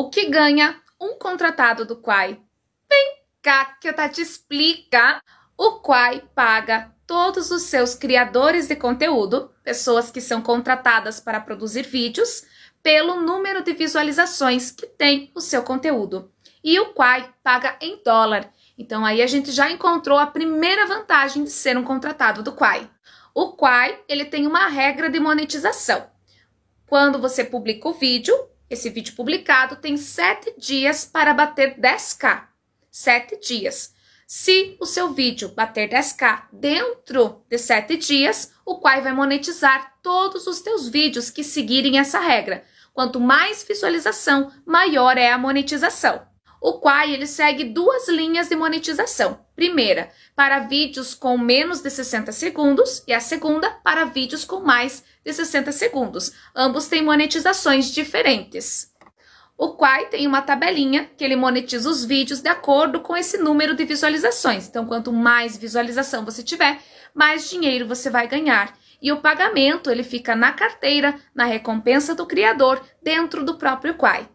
O que ganha um contratado do Quai? Vem cá que eu tá te explica. O Quai paga todos os seus criadores de conteúdo, pessoas que são contratadas para produzir vídeos, pelo número de visualizações que tem o seu conteúdo. E o Quai paga em dólar. Então aí a gente já encontrou a primeira vantagem de ser um contratado do Quai. O Quai, ele tem uma regra de monetização. Quando você publica o vídeo, esse vídeo publicado tem 7 dias para bater 10k. 7 dias. Se o seu vídeo bater 10k dentro de 7 dias, o Quai vai monetizar todos os teus vídeos que seguirem essa regra. Quanto mais visualização, maior é a monetização. O Quai ele segue duas linhas de monetização. Primeira, para vídeos com menos de 60 segundos e a segunda para vídeos com mais de 60 segundos. Ambos têm monetizações diferentes. O Quai tem uma tabelinha que ele monetiza os vídeos de acordo com esse número de visualizações. Então, quanto mais visualização você tiver, mais dinheiro você vai ganhar. E o pagamento ele fica na carteira, na recompensa do criador, dentro do próprio Quai.